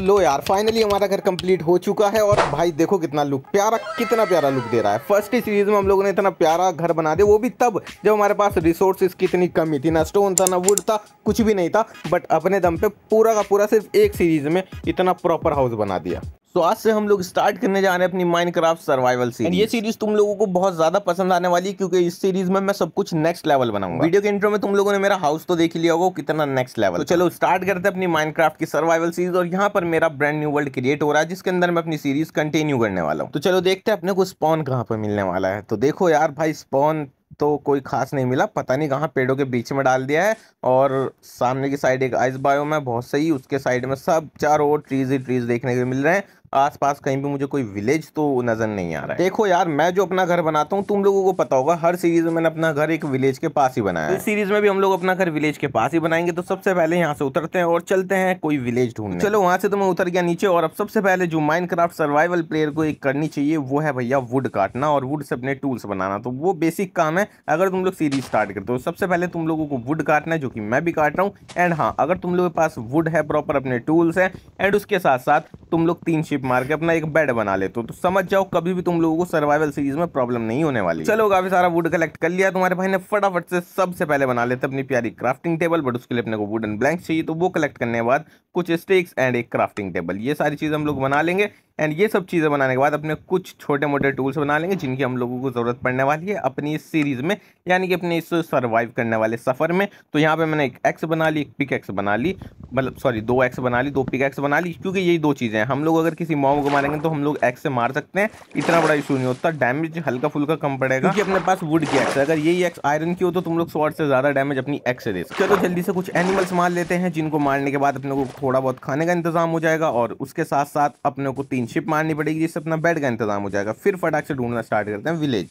लो यार फाइनली हमारा घर कंप्लीट हो चुका है और भाई देखो कितना लुक प्यारा कितना प्यारा लुक दे रहा है फर्स्ट ही सीरीज में हम लोगों ने इतना प्यारा घर बना दिया वो भी तब जब हमारे पास रिसोर्सेज की इतनी कमी थी ना स्टोन था ना वुड था कुछ भी नहीं था बट अपने दम पे पूरा का पूरा सिर्फ एक सीरीज में इतना प्रॉपर हाउस बना दिया तो आज से हम लोग स्टार्ट करने जा रहे हैं अपनी माइनक्राफ्ट सर्वाइवल सीरीज ये सीरीज तुम लोगों को बहुत ज्यादा पसंद आने वाली है क्योंकि इस सीरीज में मैं सब कुछ नेक्स्ट लेवल बनाऊंगा वीडियो के इंट्रो में तुम लोगों ने मेरा हाउस तो देख लिया होगा कितना नेक्स्ट लेवल तो चलो स्टार्ट करते हैं अपनी माइनक्राफ्ट की सर्वाइवल सीरीज और यहाँ पर मेरा ब्रांड न्यू वर्ल्ड क्रिएट हो रहा है जिसके अंदर मैं अपनी सीरीज कंटिन्यू करने वाला हूँ तो चलो देखते हैं अपने को स्पॉन कहाँ पर मिलने वाला है तो देखो यार भाई स्पॉन तो कोई खास नहीं मिला पता नहीं कहाँ पेड़ों के बीच में डाल दिया है और सामने की साइड एक आइस बायोम है बहुत सही उसके साइड में सब चारों ओर ट्रीज ही ट्रीज देखने को मिल रहे हैं आसपास कहीं भी मुझे कोई विलेज तो नज़र नहीं आ रहा है देखो यार मैं जो अपना घर बनाता हूँ तुम लोगों को पता होगा हर सीरीज में मैंने अपना घर एक विलेज के पास ही बनाया है। इस सीरीज में भी हम लोग अपना घर विलेज के पास ही बनाएंगे तो सबसे पहले यहाँ से उतरते हैं और चलते हैं कोई विलेज ढूंढ चलो वहां से तो मैं उतर गया नीचे और अब सबसे पहले जो माइंड सर्वाइवल प्लेयर को एक करनी चाहिए वो है भैया वुड काटना और वुड से अपने टूल्स बनाना तो वो बेसिक काम है अगर तुम लोग सीरीज स्टार्ट करते हो तो सबसे पहले तुम लोगों को वुड काटना है जो कि मैं भी काट रहा हूँ एंड हाँ अगर तुम लोगों के पास वुड है प्रॉपर अपने टूल्स है एंड उसके साथ साथ तुम लोग तीन स्किप मार के अपना एक बेड बना लेते हो तो समझ जाओ कभी भी तुम लोगों को सर्वाइवल सीरीज में प्रॉब्लम नहीं होने वाली चलो काफी सारा वुड कलेक्ट कर लिया तुम्हारे भाई ने फटाफट से सबसे पहले बना लेते अपनी प्यारी क्राफ्टिंग टेबल बट उसके लिए अपने को वुडन ब्लैंक चाहिए तो वो कलेक्ट करने के बाद कुछ स्टेक्स एंड एक क्राफ्टिंग टेबल ये सारी चीज़ हम लोग बना लेंगे एंड ये सब चीज़ें बनाने के बाद अपने कुछ छोटे मोटे टूल्स बना लेंगे जिनकी हम लोगों को ज़रूरत पड़ने वाली है अपनी इस सीरीज़ में यानी कि अपने इस सर्वाइव करने वाले सफ़र में तो यहाँ पे मैंने एक एक्स बना ली एक पिक एक्स बना ली मतलब सॉरी दो एक्स बना ली दो पिक एक्स बना ली क्योंकि यही दो चीज़ें हैं हम लोग अगर किसी मॉम को मारेंगे तो हम लोग एक्स से मार सकते हैं इतना बड़ा इशू नहीं होता डैमेज हल्का फुल्का कम पड़ेगा क्योंकि अपने पास वुड की एक्स है अगर यही एक्स आयरन की हो तो तुम लोग शॉर्ट से ज़्यादा डैमेज अपनी एक्स से दे सकते चलो जल्दी से कुछ एनिमल्स मार लेते हैं जिनको मारने के बाद अपने को थोड़ा बहुत खाने का इंतजाम हो जाएगा और उसके साथ साथ अपने को तीन शिप मारनी पड़ेगी जिससे अपना बेड का इंतजाम हो जाएगा फिर फटाक से ढूंढना स्टार्ट करते हैं विलेज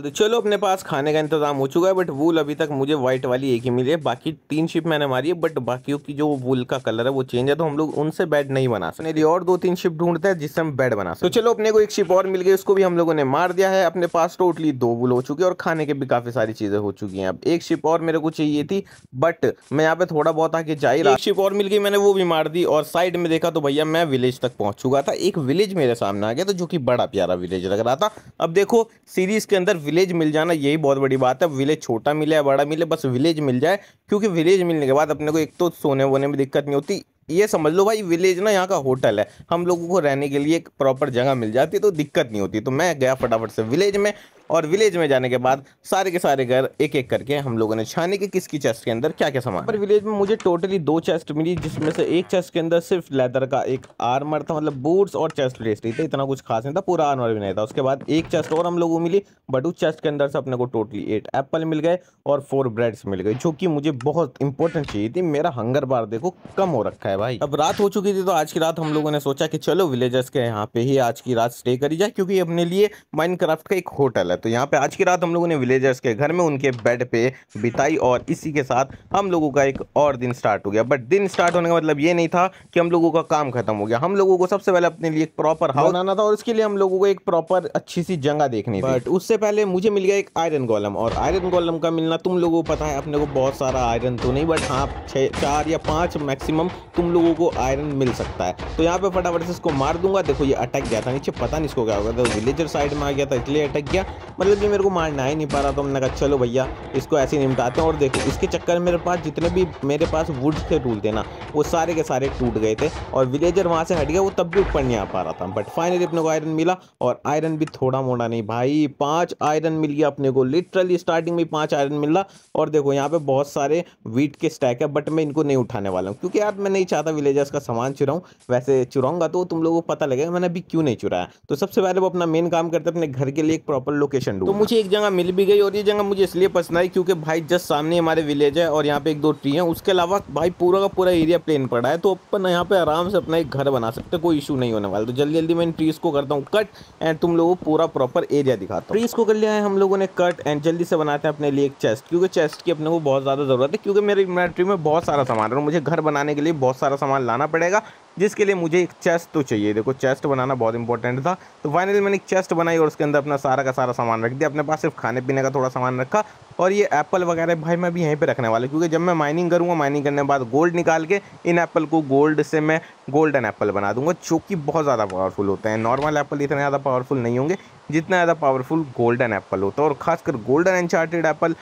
तो चलो अपने पास खाने का इंतजाम हो चुका है बट वूल अभी तक मुझे व्हाइट वाली एक ही मिली है बाकी तीन शिप मैंने मारी है बट बाकी की जो वूल का कलर है वो चेंज है तो हम लोग उनसे बेड नहीं बना सकते और दो तीन शिप ढूंढते हैं जिससे हम बेड बना सकते तो चलो अपने को एक शिप और मिल गई उसको भी हम लोगों ने मार दिया है अपने पास टोटली दो वूल हो चुकी है और खाने के भी काफी सारी चीजें हो चुकी है अब एक शिप और मेरे को चाहिए थी बट मैं यहाँ पे थोड़ा बहुत आके जा रहा शिप और मिल गई मैंने वो भी मार दी और साइड में देखा तो भैया मैं विलेज तक पहुंच चुका था एक विलेज मेरे सामने आ गया था जो की बड़ा प्यारा विलेज लग रहा था अब देखो सीरीज के अंदर विलेज मिल जाना यही बहुत बड़ी बात है विलेज छोटा मिले या बड़ा मिले बस विलेज मिल जाए क्योंकि विलेज मिलने के बाद अपने को एक तो सोने वोने में दिक्कत नहीं होती ये समझ लो भाई विलेज ना यहाँ का होटल है हम लोगों को रहने के लिए एक प्रॉपर जगह मिल जाती है तो दिक्कत नहीं होती तो मैं गया फटाफट से विलेज में और विलेज में जाने के बाद सारे के सारे घर एक एक करके हम लोगों ने छाने के किसकी चेस्ट के अंदर क्या क्या सामान पर विलेज में मुझे टोटली दो चेस्ट मिली जिसमें से एक चेस्ट के अंदर सिर्फ लेदर का एक आर्मर था मतलब बूट्स और चेस्ट रेस्टी था इतना कुछ खास नहीं था पूरा आर्मर भी नहीं था उसके बाद एक चेस्ट और हम लोगों को मिली बट उस चेस्ट के अंदर से अपने को टोटली एट एप्पल मिल गए और फोर ब्रेड्स मिल गए जो कि मुझे बहुत इंपॉर्टेंट चाहिए थी मेरा हंगर बार देखो कम हो रखा है भाई अब रात हो चुकी थी तो आज की रात हम लोगों ने सोचा कि चलो विलेजर्स के यहाँ पे ही आज की रात स्टे करी जाए क्योंकि अपने लिए माइंड का एक होटल है तो यहाँ पे आज की रात हम लोगों ने विलेजर्स के घर में उनके बेड पे बिताई और इसी के साथ हम लोगों का एक और दिन स्टार्ट हो गया बट दिन स्टार्ट होने का मतलब ये नहीं था कि हम लोगों का काम खत्म हो गया हम लोगों को सबसे पहले अपने लिए एक प्रॉपर हाउस बनाना था और उसके लिए हम लोगों को एक प्रॉपर अच्छी सी जगह देखनी बट उससे पहले मुझे मिल गया एक आयरन गोलम और आयरन गोलम का मिलना तुम लोगों को पता है अपने को बहुत सारा आयरन तो नहीं बट हाँ छः चार या पाँच मैक्सिमम तुम लोगों को आयरन मिल सकता है तो यहाँ पे फटाफट से इसको मार दूंगा देखो ये अटक गया था नीचे पता नहीं इसको क्या होगा तो विलेजर साइड में आ गया था इसलिए अटक गया मतलब ये मेरे को मारना ही नहीं पा रहा तो हमने कहा चलो भैया इसको ऐसे ही निपटाते हैं और देखो इसके चक्कर मेरे पास जितने भी मेरे पास वुड थे टूल देना वो सारे के सारे टूट गए थे और विलेजर वहाँ से हट गया वो तब भी ऊपर नहीं आ पा रहा था बट फाइनली अपने को आयरन मिला और आयरन भी थोड़ा मोड़ा नहीं भाई पाँच आयरन मिल गया अपने को लिटरली स्टार्टिंग में पाँच आयरन मिल रहा और देखो यहाँ पे बहुत सारे वीट के स्टैक है बट मैं इनको नहीं उठाने वाला हूँ क्योंकि यार मैं नहीं चाहता विलेजर्स का सामान चुराऊँ वैसे चुराऊंगा तो तुम लोगों को पता लगेगा मैंने अभी क्यों नहीं चुराया तो सबसे पहले वो अपना मेन काम करते अपने घर के लिए एक प्रॉपर लोकेशन लोकेशन तो मुझे एक जगह मिल भी गई और ये जगह मुझे इसलिए पसंद आई क्योंकि भाई जस्ट सामने हमारे विलेज है और यहाँ पे एक दो ट्री है उसके अलावा भाई पूरा का पूरा एरिया प्लेन पड़ा है तो अपन यहाँ पे आराम से अपना एक घर बना सकते कोई इशू नहीं होने वाला तो जल्दी जल्दी मैं इन ट्रीज को करता हूँ कट एंड तुम लोगों को पूरा प्रॉपर एरिया दिखाता हूँ ट्रीज को कर लिया है हम लोगों ने कट एंड जल्दी से बनाते हैं अपने लिए एक चेस्ट क्योंकि चेस्ट की अपने को बहुत ज़्यादा ज़रूरत है क्योंकि मेरे इन्वेंट्री में बहुत सारा सामान है और मुझे घर बनाने के लिए बहुत सारा सामान लाना पड़ेगा जिसके लिए मुझे एक चेस्ट तो चाहिए देखो चेस्ट बनाना बहुत इंपॉर्टेंट था तो फाइनली मैंने एक चेस्ट बनाई और उसके अंदर अपना सारा का सारा सामान रख दिया अपने पास सिर्फ खाने पीने का थोड़ा सामान रखा और ये एप्पल वगैरह भाई मैं भी यहीं पे रखने वाला क्योंकि जब मैं माइनिंग करूँगा माइनिंग करने के बाद गोल्ड निकाल के इन एप्पल को गोल्ड से मैं गोल्डन एप्पल बना दूंगा जो कि बहुत ज़्यादा पावरफुल होते हैं नॉर्मल एप्पल इतने ज़्यादा पावरफुल नहीं होंगे जितना ज़्यादा पावरफुल गोल्डन एप्पल होता है और खासकर गोल्डन एनचार्टेड एप्पल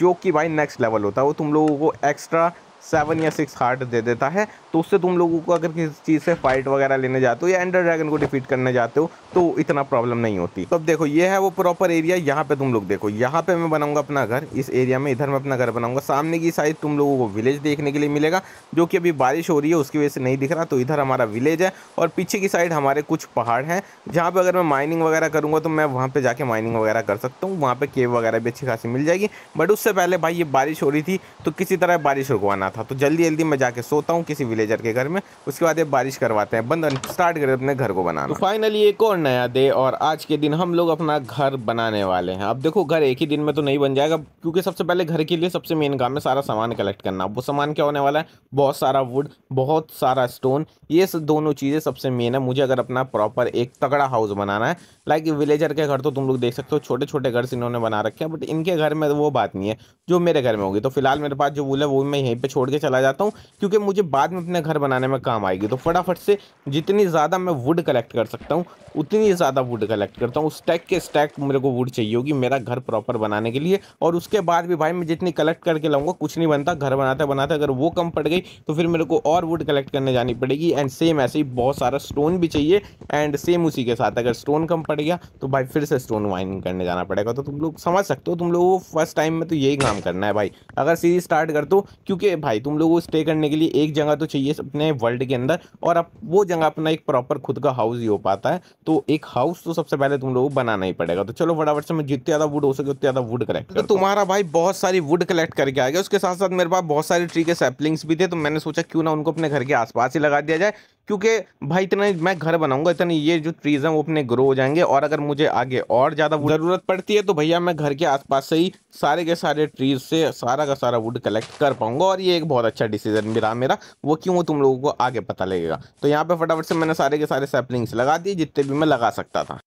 जो कि भाई नेक्स्ट लेवल होता है वो तुम लोगों को एक्स्ट्रा सेवन या सिक्स हार्ट दे देता है तो उससे तुम लोगों को अगर किसी चीज़ से फाइट वगैरह लेने जाते हो या एंडर ड्रैगन को डिफीट करने जाते हो तो इतना प्रॉब्लम नहीं होती तब तो देखो ये है वो प्रॉपर एरिया यहाँ पे तुम लोग देखो यहाँ पे मैं बनाऊंगा अपना घर इस एरिया में इधर मैं अपना घर बनाऊंगा सामने की साइड तुम लोगों को विलेज देखने के लिए मिलेगा जो कि अभी बारिश हो रही है उसकी वजह से नहीं दिख रहा तो इधर हमारा विलेज है और पीछे की साइड हमारे कुछ पहाड़ हैं जहाँ पर अगर मैं माइनिंग वगैरह करूँगा तो मैं वहाँ पर जाके माइनिंग वगैरह कर सकता हूँ वहाँ पर केव वगैरह भी अच्छी खासी मिल जाएगी बट उससे पहले भाई ये बारिश हो रही थी तो किसी तरह बारिश रुकवाना था तो जल्दी जल्दी मैं जाके सोता हूँ किसी विलेजर के घर में उसके बाद ये बारिश करवाते हैं बंदन स्टार्ट करें अपने घर को बनाना तो फाइनली एक और नया डे और आज के दिन हम लोग अपना घर बनाने वाले हैं अब देखो घर एक ही दिन में तो नहीं बन जाएगा क्योंकि सबसे पहले घर के लिए सबसे मेन काम है सारा सामान कलेक्ट करना वो सामान क्या होने वाला है बहुत सारा वुड बहुत सारा स्टोन ये दोनों चीज़ें सबसे मेन है मुझे अगर अपना प्रॉपर एक तगड़ा हाउस बनाना है लाइक विलेजर के घर तो तुम लोग देख सकते हो छोटे छोटे घर से इन्होंने बना रखे हैं बट इनके घर में वो बात नहीं है जो मेरे घर में होगी तो फिलहाल मेरे पास जो वूल है वो मैं यहीं पर छोड़ के चला जाता हूँ क्योंकि मुझे बाद में अपने घर बनाने में काम आएगी तो फटाफट से जितनी ज़्यादा मैं वुड कलेक्ट कर सकता हूँ उतनी ज़्यादा वुड कलेक्ट करता हूँ स्टैक के स्टैक मेरे को वुड चाहिए होगी मेरा घर प्रॉपर बनाने के लिए और उसके बाद भी भाई मैं जितनी कलेक्ट करके लाऊंगा कुछ नहीं बनता घर बनाते बनाते अगर वो कम पड़ गई तो फिर मेरे को और वुड कलेक्ट करने जानी पड़ेगी एंड सेम ऐसे ही बहुत सारा स्टोन भी चाहिए एंड सेम उसी के साथ अगर स्टोन कम पड़ गया तो भाई फिर से स्टोन माइनिंग करने जाना पड़ेगा तो तुम लोग समझ सकते हो तुम लोगों को फर्स्ट टाइम में तो यही काम करना है भाई अगर सीरीज स्टार्ट कर दो क्योंकि भाई तुम लोग स्टे करने के लिए एक जगह तो चाहिए चाहिए अपने वर्ल्ड के अंदर और अब वो जगह अपना एक प्रॉपर खुद का हाउस ही हो पाता है तो एक हाउस तो सबसे पहले तुम लोगों को बनाना ही पड़ेगा तो चलो फटाफट से मैं जितने ज़्यादा वुड हो सके उतने ज़्यादा वुड कलेक्ट तो तुम्हारा भाई बहुत सारी वुड कलेक्ट करके आ गया उसके साथ साथ मेरे पास बहुत सारे ट्री के सैपलिंग्स भी थे तो मैंने सोचा क्यों ना उनको अपने घर के आसपास ही लगा दिया जाए क्योंकि भाई इतने मैं घर बनाऊंगा इतने ये जो ट्रीज हैं वो अपने ग्रो हो जाएंगे और अगर मुझे आगे और ज़्यादा ज़रूरत पड़ती है तो भैया मैं घर के आसपास से ही सारे के सारे ट्रीज से सारा का सारा वुड कलेक्ट कर पाऊंगा और ये एक बहुत अच्छा डिसीजन भी रहा मेरा वो क्यों वो तुम लोगों को आगे पता लगेगा तो यहाँ पे फटाफट से मैंने सारे के सारे सेपलिंग्स लगा दिए जितने भी मैं लगा सकता था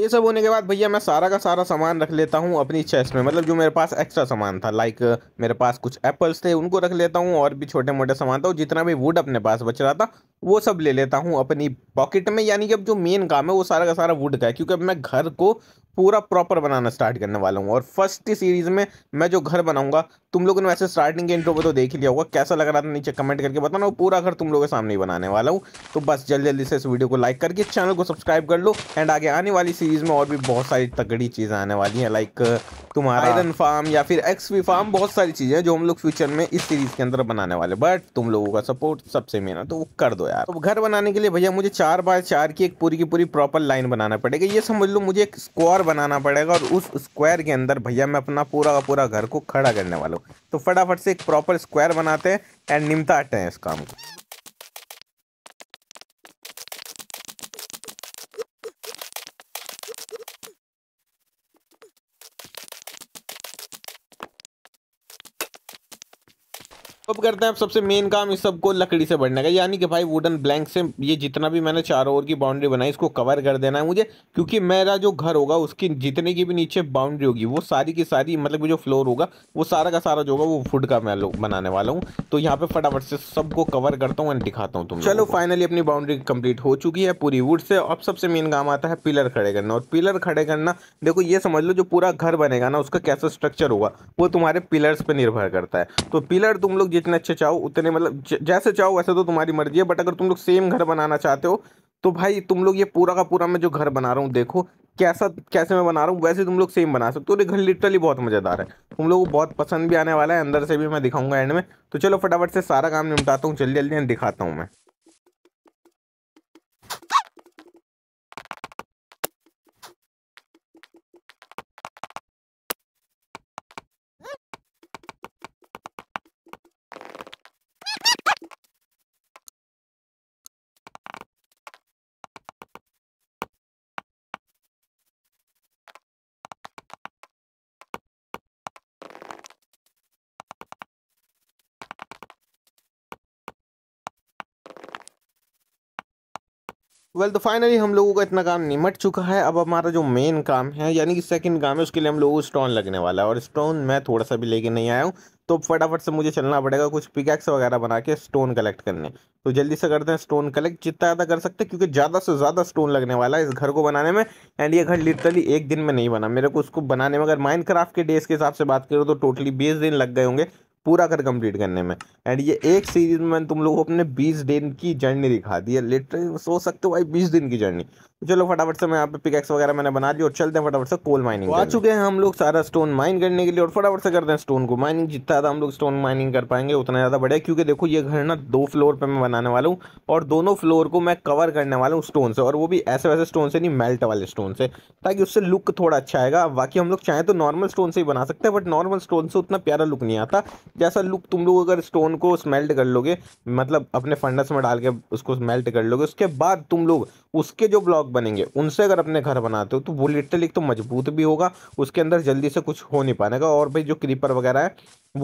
ये सब होने के बाद भैया मैं सारा का सारा सामान रख लेता हूँ अपनी चेस्ट में मतलब जो मेरे पास एक्स्ट्रा सामान था लाइक मेरे पास कुछ एप्पल्स थे उनको रख लेता हूँ और भी छोटे मोटे सामान था जितना भी वुड अपने पास बच रहा था वो सब ले लेता हूँ अपनी पॉकेट में यानी कि अब जो मेन काम है वो सारा का सारा वुड का है क्योंकि अब मैं घर को पूरा प्रॉपर बनाना स्टार्ट करने वाला हूँ और फर्स्ट सीरीज़ में मैं जो घर बनाऊंगा तुम लोगों ने वैसे स्टार्टिंग के इंट्रो को तो देख ही लिया होगा कैसा लग रहा था नीचे कमेंट करके बताना पूरा घर तुम लोगों के सामने ही बनाने वाला हूँ तो बस जल्दी जल्दी से इस वीडियो को लाइक करके चैनल को सब्सक्राइब कर लो एंड आगे आने वाली सीरीज़ में और भी बहुत सारी तगड़ी चीज़ें आने वाली हैं लाइक uh, तुम्हारा आयरन हाँ। फार्म या फिर एक्स वी फार्म बहुत सारी चीज़ें जो हम लोग फ्यूचर में इस सीरीज़ के अंदर बनाने वाले बट तुम लोगों का सपोर्ट सबसे मेरा तो वो कर दो यार तो घर बनाने के लिए भैया मुझे चार बाय चार की एक पूरी की पूरी प्रॉपर लाइन बनाना पड़ेगा ये समझ लो मुझे एक स्क्वायर बनाना पड़ेगा और उस स्क्वायर के अंदर भैया मैं अपना पूरा का पूरा घर को खड़ा करने वाला हूँ तो फटाफट से एक प्रॉपर स्क्वायर बनाते हैं एंड निमताते हैं इस काम को अब करते हैं अब सबसे मेन काम इस सबको लकड़ी से बढ़ने का यानी कि भाई वुडन ब्लैंक से ये जितना भी मैंने चारों ओर की बाउंड्री बनाई इसको कवर कर देना है मुझे क्योंकि मेरा जो घर होगा उसकी जितने की भी नीचे बाउंड्री होगी वो सारी की सारी मतलब जो फ्लोर होगा वो सारा का सारा जो होगा वो फूड का मैं बनाने वाला हूँ तो यहाँ पे फटाफट से सबको कवर करता हूँ एंड दिखाता हूँ तुम चलो फाइनली अपनी बाउंड्री कम्प्लीट हो चुकी है पूरी वुड से अब सबसे मेन काम आता है पिलर खड़े करना और पिलर खड़े करना देखो ये समझ लो जो पूरा घर बनेगा ना उसका कैसा स्ट्रक्चर होगा वो तुम्हारे पिलर्स पर निर्भर करता है तो पिलर तुम लोग जितने अच्छे चाहो उतने मतलब जैसे चाहो वैसे तो तुम्हारी मर्जी है बट अगर तुम लोग सेम घर बनाना चाहते हो तो भाई तुम लोग ये पूरा का पूरा मैं जो घर बना रहा हूँ देखो कैसा कैसे मैं बना रहा हूँ वैसे तुम लोग सेम बना सकते हो तो घर लिटरली बहुत मज़ेदार है तुम लोग को बहुत पसंद भी आने वाला है अंदर से भी मैं दिखाऊंगा एंड में तो चलो फटाफट से सारा काम निपटाता हूँ जल्दी जल्दी दिखाता हूँ मैं वेल well, तो फाइनली हम लोगों का इतना काम निमट चुका है अब हमारा जो मेन काम है यानी कि सेकंड काम है उसके लिए हम लोगों को स्टोन लगने वाला है और स्टोन मैं थोड़ा सा भी लेके नहीं आया हूँ तो फटाफट से मुझे चलना पड़ेगा कुछ पिकैक्स वगैरह बना के स्टोन कलेक्ट करने तो जल्दी से करते हैं स्टोन कलेक्ट जितना ज़्यादा कर सकते हैं क्योंकि ज़्यादा से ज़्यादा स्टोन लगने वाला है इस घर को बनाने में एंड ये घर लिटरली एक दिन में नहीं बना मेरे को उसको बनाने में अगर माइंड के डेज के हिसाब से बात करो तो टोटली बीस दिन लग गए होंगे पूरा कर कंप्लीट करने में एंड ये एक सीरीज में तुम लोगों को अपने बीस दिन की जर्नी दिखा दी है लिटरली सोच सकते हो भाई बीस दिन की जर्नी चलो फटाफट से मैं यहाँ पे पिकेक्स वगैरह मैंने बना दी और चलते हैं फटाफट से कोल माइनिंग आ चुके हैं हम लोग सारा स्टोन माइन करने के लिए और फटाफट से करते हैं स्टोन को माइनिंग जितना ज़्यादा हम लोग स्टोन माइनिंग कर पाएंगे उतना ज़्यादा बढ़िया क्योंकि देखो ये घर ना दो फ्लोर पर मैं बनाने वाला हूँ और दोनों फ्लोर को मैं कवर करने वाला हूँ स्टोन से और वो भी ऐसे वैसे स्टोन से नहीं मेल्ट वाले स्टोन से ताकि उससे लुक थोड़ा अच्छा आएगा बाकी हम लोग चाहें तो नॉर्मल स्टोन से ही बना सकते हैं बट नॉर्मल स्टोन से उतना प्यारा लुक नहीं आता जैसा लुक तुम लोग अगर स्टोन को स्मेल्ट कर लोगे मतलब अपने फंडस में डाल के उसको स्मेल्ट कर लोगे उसके बाद तुम लोग उसके जो ब्लॉक ब्लॉक बनेंगे उनसे अगर अपने घर बनाते हो तो वो लिटरली एक तो मजबूत भी होगा उसके अंदर जल्दी से कुछ हो नहीं पाएगा और भाई जो क्रीपर वगैरह है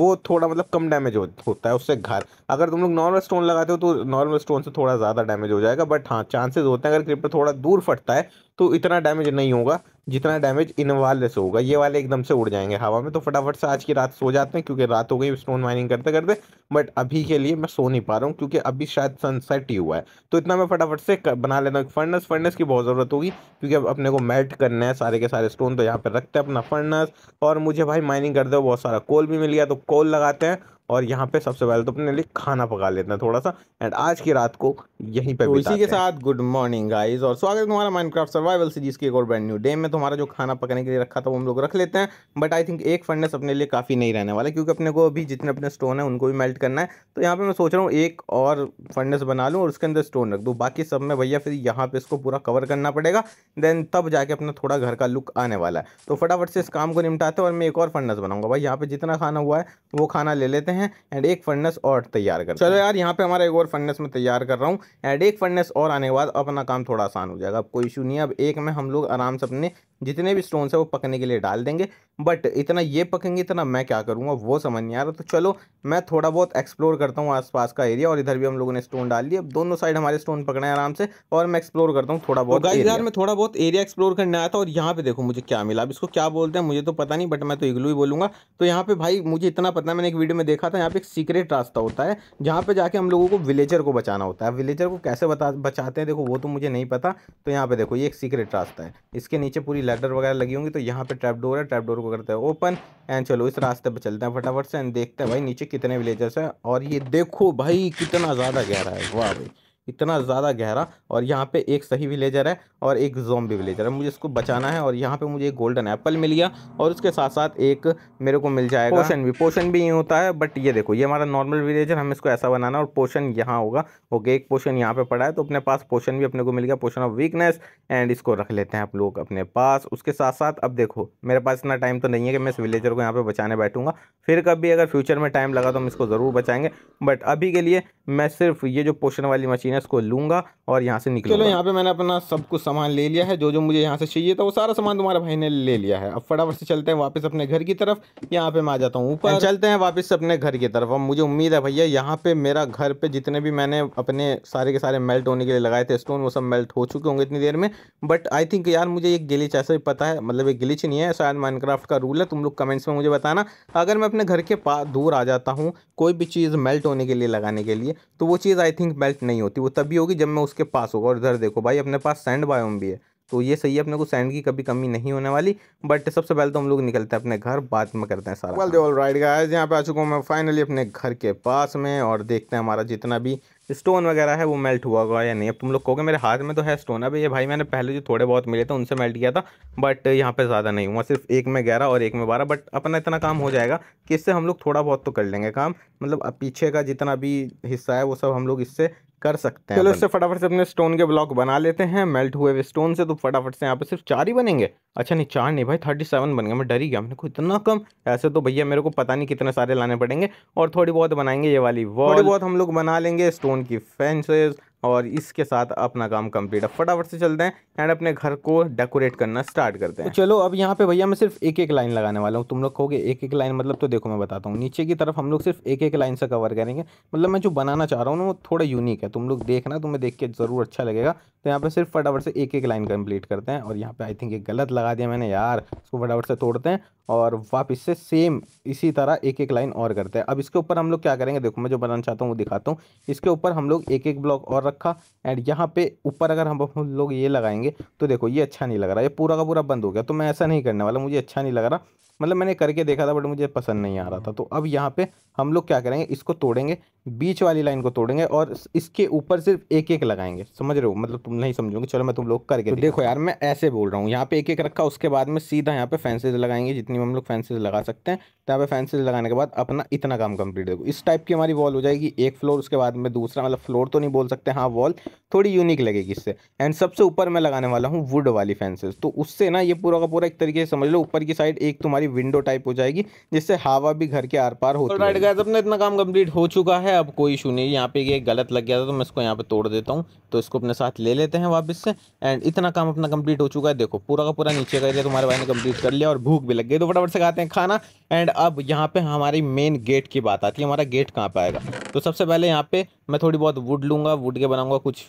वो थोड़ा मतलब कम डैमेज होता है उससे घर अगर तुम लोग नॉर्मल स्टोन लगाते हो तो नॉर्मल स्टोन से थोड़ा ज़्यादा डैमेज हो जाएगा बट हाँ चांसेज होते हैं अगर क्रीपर थोड़ा दूर फटता है तो इतना डैमेज नहीं होगा जितना डैमेज इन वाले से होगा ये वाले एकदम से उड़ जाएंगे हवा में तो फटाफट से आज की रात सो जाते हैं क्योंकि रात हो गई स्टोन माइनिंग करते करते बट अभी के लिए मैं सो नहीं पा रहा हूँ क्योंकि अभी शायद सनसेट ही हुआ है तो इतना मैं फटाफट से बना लेता हूँ फर्नेस फर्नेस की बहुत ज़रूरत होगी क्योंकि अब अपने को मेल्ट करना है सारे के सारे स्टोन तो यहाँ पर रखते हैं अपना फर्नेस और मुझे भाई माइनिंग करते हुए बहुत सारा कोल भी मिल गया तो कोल लगाते हैं और यहाँ पे सबसे पहले तो अपने लिए खाना पका लेते हैं थोड़ा सा एंड आज की रात को यहीं पे तो इसी के साथ गुड मॉर्निंग गाइस और स्वागत है तुम्हारा माइनक्राफ्ट सर्वाइवल से की एक और ब्रांड न्यू डे में तुम्हारा जो खाना पकाने के लिए रखा था वो हम लोग रख लेते हैं बट आई थिंक एक फंडस अपने लिए काफ़ी नहीं रहने वाला क्योंकि अपने को अभी जितने अपने स्टोन है उनको भी मेल्ट करना है तो यहाँ पर मैं सोच रहा हूँ एक और फंडस बना लूँ और उसके अंदर स्टोन रख दूँ बाकी सब में भैया फिर यहाँ पर इसको पूरा कवर करना पड़ेगा देन तब जाके अपना थोड़ा घर का लुक आने वाला है तो फटाफट से इस काम को निपटाते हैं और मैं एक और फंडस बनाऊँगा भाई यहाँ पर जितना खाना हुआ है वो खाना ले लेते हैं हैं एंड एक फर्नेस और तैयार कर चलो यार यहाँ पे हमारा एक और फर्नेस में तैयार कर रहा हूँ एंड एक फर्नेस और आने के बाद अपना काम थोड़ा आसान हो जाएगा अब कोई इशू नहीं है अब एक में हम लोग आराम से अपने जितने भी स्टोन है वो पकने के लिए डाल देंगे बट इतना ये पकेंगे इतना मैं क्या करूँगा वो समझ नहीं आ रहा तो चलो मैं थोड़ा बहुत एक्सप्लोर करता हूँ आसपास का एरिया और इधर भी हम लोगों ने स्टोन डाल दिया अब दोनों साइड हमारे स्टोन पकड़े हैं आराम से और मैं एक्सप्लोर करता हूँ थोड़ा बहुत तो यार मैं थोड़ा बहुत एरिया एक्सप्लोर करने आया था और यहाँ पे देखो मुझे क्या मिला अब इसको क्या बोलते हैं मुझे तो पता नहीं बट मैं तो इग्लू ही बोलूँगा तो यहाँ पे भाई मुझे इतना पता है मैंने एक वीडियो में देखा था यहाँ पे एक सीक्रेट रास्ता होता है जहाँ पे जाके हम लोगों को विलेजर को बचाना होता है विलेजर को कैसे बचाते हैं देखो वो तो मुझे नहीं पता तो यहाँ पे देखो ये एक सीक्रेट रास्ता है इसके नीचे पूरी लैडर वगैरह लगी होंगी तो यहाँ पे ट्रैप डोर है ट्रैप डोर को करते हैं ओपन एंड चलो इस रास्ते पे चलते हैं फटाफट से एंड देखते हैं भाई नीचे कितने विलेजर्स हैं और ये देखो भाई कितना ज़्यादा गहरा है वाह भाई इतना ज़्यादा गहरा और यहाँ पे एक सही विलेजर है और एक भी विलेजर है मुझे इसको बचाना है और यहाँ पे मुझे एक गोल्डन एप्पल मिल गया और उसके साथ साथ एक मेरे को मिल जाएगा पोशन भी पोशन भी यूँ होता है बट ये देखो ये हमारा नॉर्मल विलेजर हमें इसको ऐसा बनाना और पोशन यहाँ होगा ओके एक पोशन यहाँ पर पड़ा है तो अपने पास पोशन भी अपने को मिल गया पोशन ऑफ वीकनेस एंड इसको रख लेते हैं आप लोग अपने पास उसके साथ साथ अब देखो मेरे पास इतना टाइम तो नहीं है कि मैं इस विलेजर को यहाँ पर बचाने बैठूंगा फिर कभी अगर फ्यूचर में टाइम लगा तो हम इसको ज़रूर बचाएंगे बट अभी के लिए मैं सिर्फ ये जो पोशन वाली मशीन कंटेनर्स को लूँगा और यहाँ से निकलूँगा चलो यहाँ पे मैंने अपना सब कुछ सामान ले लिया है जो जो मुझे यहाँ से चाहिए था वो सारा सामान तुम्हारे भाई ने ले लिया है अब फटाफट से चलते हैं वापस अपने घर की तरफ यहाँ पे मैं आ जाता हूँ ऊपर चलते हैं वापस अपने घर की तरफ अब मुझे उम्मीद है भैया यहाँ पे मेरा घर पे जितने भी मैंने अपने सारे के सारे मेल्ट होने के लिए लगाए थे स्टोन वो सब मेल्ट हो चुके होंगे इतनी देर में बट आई थिंक यार मुझे एक गिलिच ऐसा भी पता है मतलब एक गिलिच नहीं है शायद माइनक्राफ्ट का रूल है तुम लोग कमेंट्स में मुझे बताना अगर मैं अपने घर के पास दूर आ जाता हूँ कोई भी चीज़ मेल्ट होने के लिए लगाने के लिए तो वो चीज़ आई थिंक मेल्ट नहीं होती वो तभी होगी जब मैं उसके पास होगा और इधर देखो भाई अपने पास सैंड बायोम भी है तो ये सही है अपने को सैंड की कभी कमी नहीं होने वाली बट सबसे पहले तो हम लोग निकलते हैं अपने घर बाद में करते हैं सारा वेल राइट गाइस यहाँ पे आ चुका हूँ मैं फाइनली अपने घर के पास में और देखते हैं हमारा जितना भी स्टोन वगैरह है वो मेल्ट हुआ हुआ या नहीं अब तुम लोग कहोगे मेरे हाथ में तो है स्टोन अब ये भाई मैंने पहले जो थोड़े बहुत मिले थे उनसे मेल्ट किया था बट यहाँ पे ज़्यादा नहीं हुआ सिर्फ एक में ग्यारह और एक में बारह बट अपना इतना काम हो जाएगा कि इससे हम लोग थोड़ा बहुत तो कर लेंगे काम मतलब पीछे का जितना भी हिस्सा है वो सब हम लोग इससे कर सकते हैं चलो इससे फटाफट से अपने स्टोन के ब्लॉक बना लेते हैं मेल्ट हुए स्टोन से तो फटाफट से यहाँ पे सिर्फ चार ही बनेंगे अच्छा नहीं चार नहीं भाई थर्टी सेवन बन गया मैं डरी गया मैंने को इतना कम ऐसे तो भैया मेरे को पता नहीं कितने सारे लाने पड़ेंगे और थोड़ी बहुत बनाएंगे ये वाली वॉल बहुत हम लोग बना लेंगे स्टोन की फेंसेज और इसके साथ अपना काम कंप्लीट है फटाफट से चलते हैं एंड अपने घर को डेकोरेट करना स्टार्ट करते हैं तो चलो अब यहाँ पे भैया मैं सिर्फ एक एक लाइन लगाने वाला हूँ तुम लोग कहोगे एक एक लाइन मतलब तो देखो मैं बताता हूँ नीचे की तरफ हम लोग सिर्फ एक एक लाइन से कवर करेंगे मतलब मैं जो बनाना चाह रहा हूँ ना वो थोड़ा यूनिक है तुम लोग देखना तुम्हें देख के ज़रूर अच्छा लगेगा तो यहाँ पे सिर्फ फटाफट से एक एक लाइन कंप्लीट करते हैं और यहाँ पे आई थिंक ये गलत लगा दिया मैंने यार इसको फटाफट से तोड़ते हैं और वापस से सेम इसी तरह एक एक लाइन और करते हैं अब इसके ऊपर हम लोग क्या करेंगे देखो मैं जो बनाना चाहता हूँ वो दिखाता हूँ इसके ऊपर हम लोग एक एक ब्लॉक और रखा एंड यहाँ पे ऊपर अगर हम लोग ये लगाएंगे तो देखो ये अच्छा नहीं लग रहा ये पूरा का पूरा बंद हो गया तो मैं ऐसा नहीं करने वाला मुझे अच्छा नहीं लग रहा मतलब मैंने करके देखा था बट मुझे पसंद नहीं आ रहा था हाँ। तो अब यहाँ पे हम लोग क्या करेंगे इसको तोड़ेंगे बीच वाली लाइन को तोड़ेंगे और इसके ऊपर सिर्फ एक एक लगाएंगे समझ रहे हो मतलब तुम नहीं समझोगे चलो मैं तुम लोग करके तो देखो यार मैं ऐसे बोल रहा हूँ यहाँ पे एक एक रखा उसके बाद में सीधा यहाँ पे फैंसेज लगाएंगे जितनी हम लोग फैंसेज लगा सकते हैं तो यहाँ पे फैंसेज लगाने के बाद अपना इतना काम कम्प्लीट देखो इस टाइप की हमारी वॉल हो जाएगी एक फ्लोर उसके बाद में दूसरा मतलब फ्लोर तो नहीं बोल सकते हाँ वॉल थोड़ी यूनिक लगेगी इससे एंड सबसे ऊपर मैं लगाने वाला हूँ वुड वाली फैंसेज तो उससे ना ये पूरा का पूरा एक तरीके से समझ लो ऊपर की साइड एक तुम्हारी हमारी विंडो टाइप हो जाएगी जिससे हवा भी घर के आर पार होती है तो अपना इतना काम कम्प्लीट हो चुका है अब कोई इशू नहीं यहाँ पे ये गलत लग गया था तो मैं इसको यहाँ पे तोड़ देता हूँ तो इसको अपने साथ ले लेते हैं वापस से एंड इतना काम अपना कम्प्लीट हो चुका है देखो पूरा का पूरा नीचे का एरिया तुम्हारे भाई ने कम्प्लीट कर लिया और भूख भी लग गई तो फटाफट से खाते हैं खाना एंड अब यहाँ पे हमारी मेन गेट की बात आती है हमारा गेट कहाँ पे आएगा तो सबसे पहले यहाँ पे मैं थोड़ी बहुत वुड लूंगा वुड के बनाऊंगा कुछ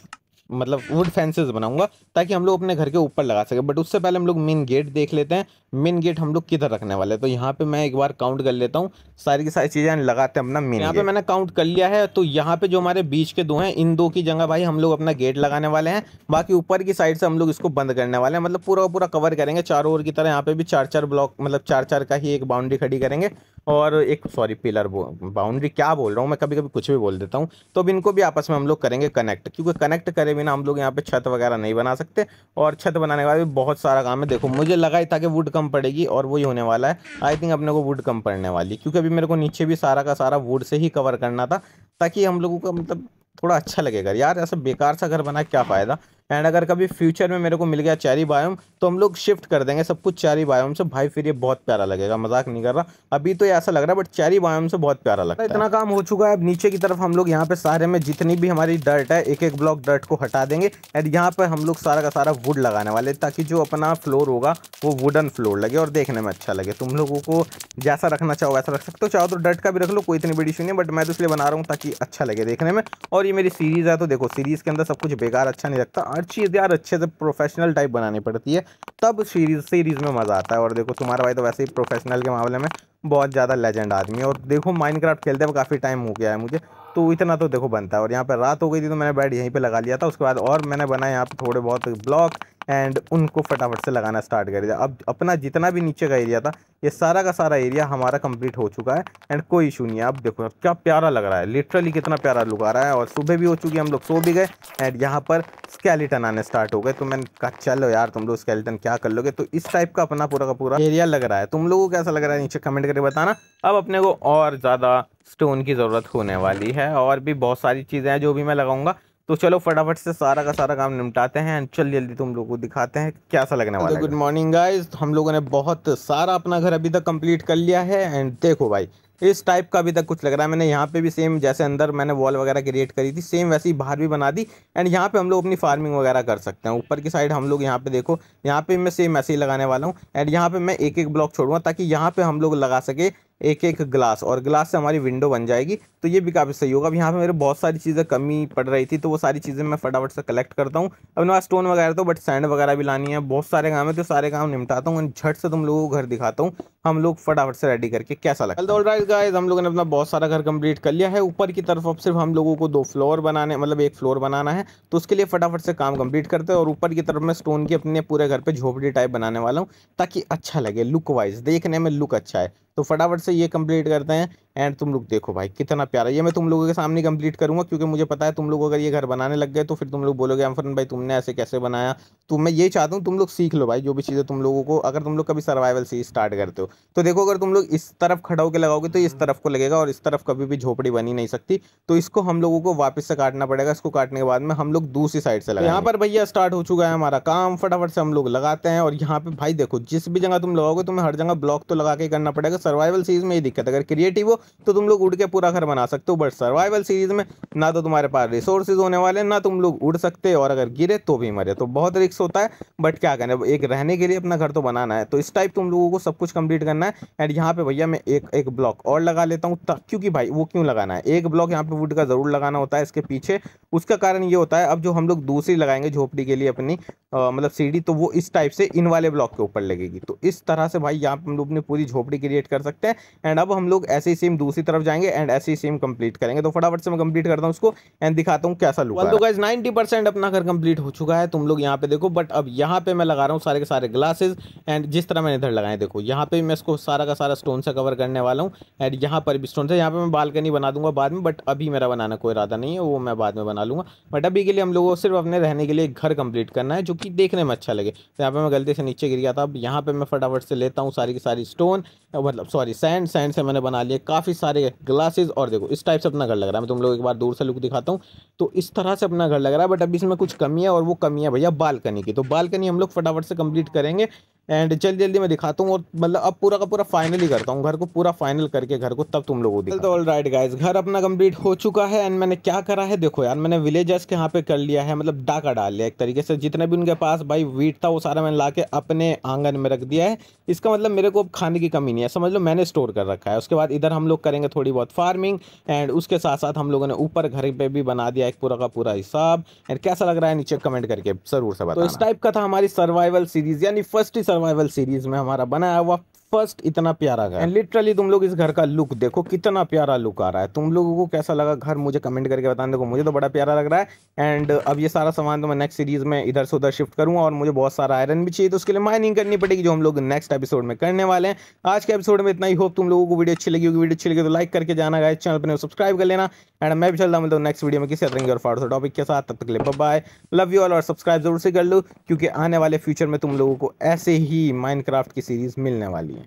मतलब वुड फेंसेस बनाऊंगा ताकि हम लोग अपने घर के ऊपर लगा सके बट उससे पहले हम लोग मेन गेट देख लेते हैं मेन गेट हम लोग किधर रखने वाले तो यहाँ पे मैं एक बार काउंट कर लेता हूँ सारी की सारी चीज़ें लगाते हैं अपना मेन यहाँ पे मैंने काउंट कर लिया है तो यहाँ पे जो हमारे बीच के दो हैं इन दो की जगह भाई हम लोग अपना गेट लगाने वाले हैं बाकी ऊपर की साइड से हम लोग इसको बंद करने वाले हैं मतलब पूरा पूरा कवर करेंगे चारों ओर की तरह यहाँ पे भी चार चार ब्लॉक मतलब चार चार का ही एक बाउंड्री खड़ी करेंगे और एक सॉरी पिलर बाउंड्री क्या बोल रहा हूँ मैं कभी कभी कुछ भी बोल देता हूँ तो अब इनको भी आपस में हम लोग करेंगे कनेक्ट क्योंकि कनेक्ट करे बिना हम लोग यहाँ पे छत वगैरह नहीं बना सकते और छत बनाने के बाद भी बहुत सारा काम है देखो मुझे लगा ही था कि वुड कम पड़ेगी और वही होने वाला है आई थिंक अपने को वुड कम पड़ने वाली क्योंकि अभी मेरे को नीचे भी सारा का सारा वुड से ही कवर करना था ताकि हम लोगों का मतलब थोड़ा अच्छा लगेगा यार ऐसा बेकार सा घर बना क्या फ़ायदा एंड अगर कभी फ्यूचर में मेरे को मिल गया चेरी बायोम तो हम लोग शिफ्ट कर देंगे सब कुछ चारी बायोम से भाई फिर ये बहुत प्यारा लगेगा मजाक नहीं कर रहा अभी तो ऐसा लग रहा है बट चारी बायोम से बहुत प्यारा लगता है इतना काम हो चुका है अब नीचे की तरफ हम लोग यहाँ पे सारे में जितनी भी हमारी डर्ट है एक एक ब्लॉक डर्ट को हटा देंगे एंड यहाँ पर हम लोग सारा का सारा वुड लगाने वाले ताकि जो अपना फ्लोर होगा वो वुडन फ्लोर लगे और देखने में अच्छा लगे तुम लोगों को जैसा रखना चाहो वैसा रख सकते हो चाहो तो डर्ट का भी रख लो कोई इतनी बड़ी इशू नहीं बट मैं तो इसलिए बना रहा हूँ ताकि अच्छा लगे देखने में और ये मेरी सीरीज़ है तो देखो सीरीज़ के अंदर सब कुछ बेकार अच्छा नहीं लगता हर चीज़ यार अच्छे से प्रोफेशनल टाइप बनानी पड़ती है तब सीरीज सीरीज़ में मज़ा आता है और देखो तुम्हारा भाई तो वैसे ही प्रोफेशनल के मामले में बहुत ज़्यादा लेजेंड आदमी है और देखो माइनक्राफ्ट खेलते हुए काफ़ी टाइम हो गया है मुझे तो इतना तो देखो बनता है और यहाँ पर रात हो गई थी तो मैंने बेड यहीं पर लगा लिया था उसके बाद और मैंने बनाया यहाँ पर थोड़े बहुत ब्लॉक एंड उनको फटाफट से लगाना स्टार्ट कर दिया अब अपना जितना भी नीचे का एरिया था ये सारा का सारा एरिया हमारा कंप्लीट हो चुका है एंड कोई इशू नहीं है अब देखो क्या प्यारा लग रहा है लिटरली कितना प्यारा लुक आ रहा है और सुबह भी हो चुकी है हम लोग सो भी गए एंड यहाँ पर स्केलेटन आने स्टार्ट हो गए तो मैंने कहा चलो यार तुम लोग स्केलेटन क्या कर लोगे तो इस टाइप का अपना पूरा का पूरा एरिया लग रहा है तुम लोगों को कैसा लग रहा है नीचे कमेंट करके बताना अब अपने को और ज़्यादा स्टोन की ज़रूरत होने वाली है और भी बहुत सारी चीज़ें हैं जो भी मैं लगाऊंगा तो चलो फटाफट से सारा का सारा काम निपटाते हैं एंड चल जल्दी तुम लोगों को दिखाते हैं क्या सा लगने वाला तो है गुड मॉर्निंग गाइस हम लोगों ने बहुत सारा अपना घर अभी तक कंप्लीट कर लिया है एंड देखो भाई इस टाइप का अभी तक कुछ लग रहा है मैंने यहाँ पे भी सेम जैसे अंदर मैंने वॉल वगैरह क्रिएट करी थी सेम वैसे ही बाहर भी बना दी एंड यहाँ पे हम लोग अपनी फार्मिंग वगैरह कर सकते हैं ऊपर की साइड हम लोग यहाँ पे देखो यहाँ पे मैं सेम ऐसे ही लगाने वाला हूँ एंड यहाँ पे मैं एक एक ब्लॉक छोड़ूंगा ताकि यहाँ पे हम लोग लगा सके एक एक ग्लास और ग्लास से हमारी विंडो बन जाएगी तो ये भी काफ़ी सही होगा अब यहाँ पे मेरे बहुत सारी चीज़ें कमी पड़ रही थी तो वो सारी चीज़ें मैं फटाफट से कलेक्ट करता हूँ अपने पास स्टोन वगैरह तो बट सैंड वगैरह भी लानी है बहुत सारे काम है तो सारे काम निपटाता हूँ एंड झट से तुम लोगों को घर दिखाता हूँ हम लोग फटाफट से रेडी करके कैसा लगा ऑल राइट गाइस हम लोगों ने अपना बहुत सारा घर कंप्लीट कर लिया है ऊपर की तरफ अब सिर्फ हम लोगों को दो फ्लोर बनाने मतलब एक फ्लोर बनाना है तो उसके लिए फटाफट से काम कंप्लीट करते हैं और ऊपर की तरफ मैं स्टोन की अपने पूरे घर पर झोपड़ी टाइप बनाने वाला हूँ ताकि अच्छा लगे लुक वाइज देखने में लुक अच्छा है तो फटाफट से ये कंप्लीट करते हैं एंड तुम लोग देखो भाई कितना प्यारा ये मैं तुम लोगों के सामने कंप्लीट करूंगा क्योंकि मुझे पता है तुम लोग अगर ये घर बनाने लग गए तो फिर तुम लोग बोलोगे अमफरन भाई तुमने ऐसे कैसे बनाया तो मैं ये चाहता हूँ तुम लोग सीख लो भाई जो भी चीज़ें तुम लोगों को अगर तुम लोग कभी सर्वाइवल से स्टार्ट करते हो तो देखो अगर तुम लोग इस तरफ खड़ा होकर लगाओगे तो इस हम्म। तरफ को लगेगा और इस तरफ कभी भी झोपड़ी बनी नहीं सकती तो इसको हम लोगों को वापस से काटना पड़ेगा इसको काटने के बाद में हम लोग दूसरी साइड से तो लगा यहाँ पर भैया स्टार्ट हो चुका है हमारा काम फटाफट से हम लोग लगाते हैं और यहाँ पे भाई देखो जिस भी जगह तुम लगाओगे तुम्हें हर जगह ब्लॉक तो लगा के करना पड़ेगा सर्वाइवल सीरीज में ये दिक्कत अगर क्रिएटिव हो तो तुम लोग उड़ के पूरा घर बना सकते हो बट सर्वाइवल सीरीज में ना तो तुम्हारे पास रिसोर्सेज होने वाले ना तुम लोग उड़ सकते और अगर गिरे तो भी मरे तो बहुत रिक्स होता है बट क्या करें एक रहने के लिए अपना घर तो बनाना है तो इस टाइप तुम लोगों को सब कुछ कंप्लीट करना है एंड यहाँ पे भैया मैं एक एक ब्लॉक और लगा लेता हूँ क्योंकि भाई वो क्यों लगाना है एक ब्लॉक यहाँ पे वुड का ज़रूर लगाना होता है इसके पीछे उसका कारण ये होता है अब जो हम लोग दूसरी लगाएंगे झोपड़ी के लिए अपनी मतलब सीढ़ी तो वो इस टाइप से इन वाले ब्लॉक के ऊपर लगेगी तो इस तरह से भाई यहाँ पे हम लोग अपनी पूरी झोपड़ी क्रिएट कर सकते हैं एंड अब हम लोग ऐसे ही सेम दूसरी तरफ जाएंगे एंड ऐसे ही सेम कंप्लीट करेंगे तो फटाफट से मैं कंप्लीट करता हूँ उसको एंड दिखाता हूँ कैसा लुक तो गाइज नाइनटी परसेंट अपना घर कंप्लीट हो चुका है तुम लोग यहाँ पे देखो बट अब यहाँ पे मैं लगा रहा हूँ सारे के सारे ग्लासेज एंड जिस तरह मैंने इधर लगाए देखो यहाँ पे मैं इसको सारा का सारा स्टोन से कवर करने वाला हूँ एंड यहाँ पर भी स्टोन से यहाँ पर मैं बालकनी बना दूंगा बाद में बट अभी मेरा बनाना कोई इरादा नहीं है वो मैं बाद में बना लूँगा बट अभी के लिए हम लोगों को सिर्फ अपने रहने के लिए घर कंप्लीट करना है जो कि देखने में अच्छा लगे तो यहाँ पे मैं गलती से नीचे गिर गया था अब यहाँ पे मैं फटाफट से लेता हूँ सारी की सारी स्टोन मतलब सॉरी सैंड सैंड से मैंने बना लिए काफ़ी सारे ग्लासेस और देखो इस टाइप से अपना घर लग रहा है मैं तुम लोग एक बार दूर से लुक दिखाता हूँ तो इस तरह से अपना घर लग रहा है बट अभी इसमें कुछ कमी है और वो कमी है भैया बालकनी की तो बालकनी हम लोग फटाफट से कंप्लीट करेंगे एंड जल्दी जल्दी मैं दिखाता हूँ और मतलब अब पूरा का पूरा फाइनल ही करता हूँ घर को पूरा फाइनल करके घर को तब तुम लोगों को तो ऑल राइट गाइज घर अपना कंप्लीट हो चुका है एंड मैंने क्या करा है देखो यार मैंने विलेजर्स के यहाँ पे कर लिया है मतलब डाका डाल लिया एक तरीके से जितना भी उनके पास भाई वीट था वो सारा मैंने ला के अपने आंगन में रख दिया है इसका मतलब मेरे को अब खाने की कमी नहीं है समझ लो मैंने स्टोर कर रखा है उसके बाद इधर हम लोग करेंगे थोड़ी बहुत फार्मिंग एंड उसके साथ साथ हम लोगों ने ऊपर घर पर भी बना दिया एक पूरा का पूरा हिसाब एंड कैसा लग रहा है नीचे कमेंट करके जरूर से बताओ तो इस टाइप का था हमारी सर्वाइवल सीरीज यानी फर्स्ट सर्वाइवल सीरीज में हमारा बनाया हुआ फर्स्ट इतना प्यारा गया लिटरली तुम लोग इस घर का लुक देखो कितना प्यारा लुक आ रहा है तुम लोगों को कैसा लगा घर मुझे कमेंट करके बताने देखो मुझे तो बड़ा प्यारा लग रहा है एंड अब ये सारा सामान तो मैं नेक्स्ट सीरीज में इधर से उधर शिफ्ट करूँगा और मुझे बहुत सारा आयरन भी चाहिए तो उसके लिए माइनिंग करनी पड़ेगी जो हम लोग नेक्स्ट एपिसोड में करने वाले हैं आज के एपिसोड में इतना ही होप तुम लोगों को वीडियो अच्छी लगी होगी वीडियो अच्छी लगी तो लाइक करके जाना गाइस चैनल पर सब्सक्राइब कर लेना एंड मैं भी चलता मिलता हूँ नेक्स्ट वीडियो में किसी अतरंगी और फाड़ो टॉपिक के साथ तब तक ले बाय लव यू ऑल और सब्सक्राइब जरूर से कर लो क्योंकि आने वाले फ्यूचर में तुम लोगों को ऐसे ही माइनक्राफ्ट की सीरीज मिलने वाली है